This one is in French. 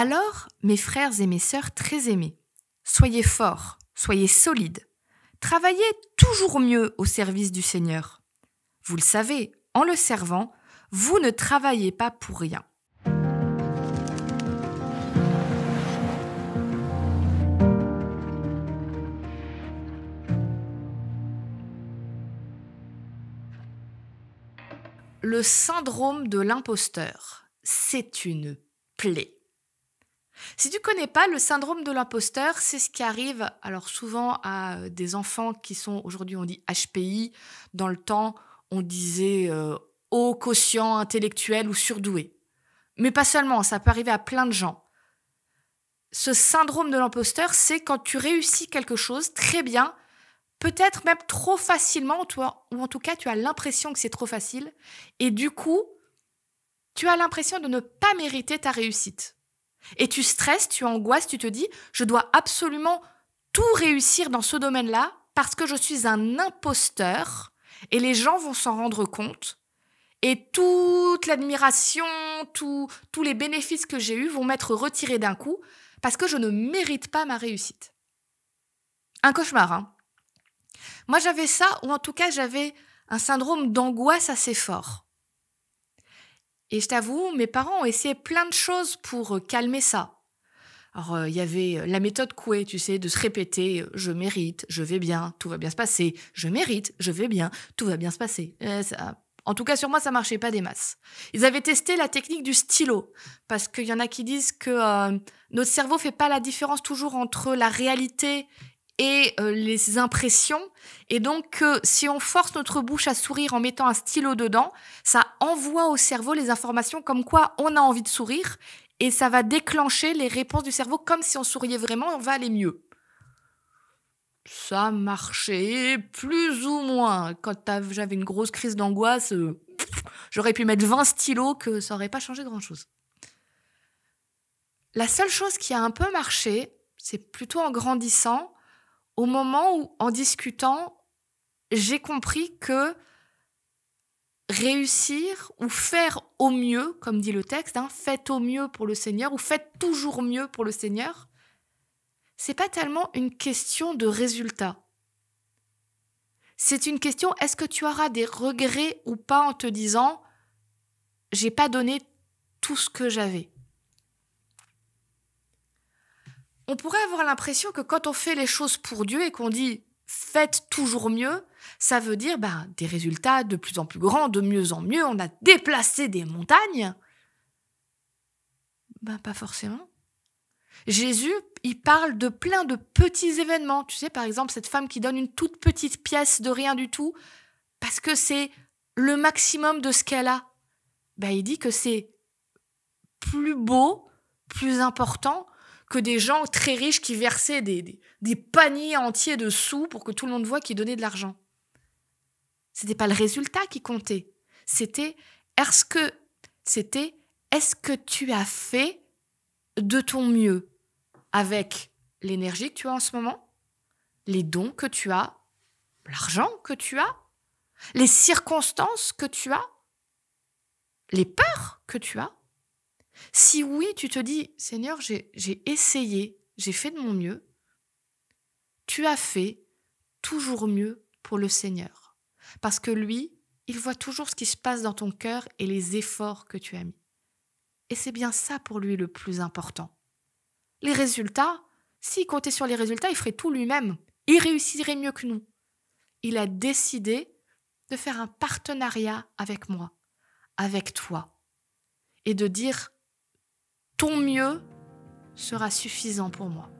Alors, mes frères et mes sœurs très aimés, soyez forts, soyez solides, travaillez toujours mieux au service du Seigneur. Vous le savez, en le servant, vous ne travaillez pas pour rien. Le syndrome de l'imposteur, c'est une plaie. Si tu connais pas le syndrome de l'imposteur, c'est ce qui arrive alors souvent à euh, des enfants qui sont aujourd'hui on dit HPI, dans le temps on disait euh, haut quotient intellectuel ou surdoué. Mais pas seulement, ça peut arriver à plein de gens. Ce syndrome de l'imposteur, c'est quand tu réussis quelque chose très bien, peut-être même trop facilement, toi, ou en tout cas tu as l'impression que c'est trop facile, et du coup, tu as l'impression de ne pas mériter ta réussite. Et tu stresses, tu angoisses, tu te dis, je dois absolument tout réussir dans ce domaine-là parce que je suis un imposteur et les gens vont s'en rendre compte. Et toute l'admiration, tous les bénéfices que j'ai eus vont m'être retirés d'un coup parce que je ne mérite pas ma réussite. Un cauchemar, hein. Moi j'avais ça, ou en tout cas j'avais un syndrome d'angoisse assez fort. Et je t'avoue, mes parents ont essayé plein de choses pour euh, calmer ça. Alors, euh, il y avait euh, la méthode Coué, tu sais, de se répéter je mérite, je vais bien, tout va bien se passer, je mérite, je vais bien, tout va bien se passer. en tout cas, sur moi, ça marchait pas des masses. Ils avaient testé la technique du stylo, parce qu'il y en a qui disent que notre cerveau fait pas la différence toujours entre la réalité et euh, les impressions. Et donc, si on force notre bouche à sourire en mettant un stylo dedans, ça envoie au cerveau les informations comme quoi on a envie de sourire et ça va déclencher les réponses du cerveau comme si on souriait vraiment on va aller mieux. Ça marchait plus ou moins. Quand j'avais une grosse crise d'angoisse, euh, j'aurais pu mettre 20 stylos que ça n'aurait pas changé grand-chose. La seule chose qui a un peu marché, c'est plutôt en grandissant, au moment où, en discutant, j'ai compris que réussir ou faire au mieux, comme dit le texte, hein, faites au mieux pour le Seigneur ou faites toujours mieux pour le Seigneur, c'est pas tellement une question de résultat. C'est une question est-ce que tu auras des regrets ou pas en te disant j'ai pas donné tout ce que j'avais. on pourrait avoir l'impression que quand on fait les choses pour Dieu et qu'on dit faites toujours mieux, ça veut dire ben, des résultats de plus en plus grands, de mieux en mieux, on a déplacé des montagnes. Ben, pas forcément. Jésus, il parle de plein de petits événements. Tu sais, par exemple, cette femme qui donne une toute petite pièce de rien du tout, parce que c'est le maximum de ce qu'elle a. Bah, il dit que c'est plus beau, plus important que des gens très riches qui versaient des, paniers entiers de sous pour que tout le monde voit qu'ils donnaient de l'argent. C'était pas le résultat qui comptait. C'était est-ce que c'était est-ce que tu as fait de ton mieux avec l'énergie que tu as en ce moment, les dons que tu as, l'argent que tu as, les circonstances que tu as, les peurs que tu as si oui, tu te dis, Seigneur, j'ai essayé, j'ai fait de mon mieux, tu as fait toujours mieux pour le Seigneur. Parce que lui, il voit toujours ce qui se passe dans ton cœur et les efforts que tu as mis. Et c'est bien ça pour lui le plus important. Les résultats, s'il comptait sur les résultats, il ferait tout lui-même. Il réussirait mieux que nous. Il a décidé de faire un partenariat avec moi, avec toi, et de dire ton mieux sera suffisant pour moi.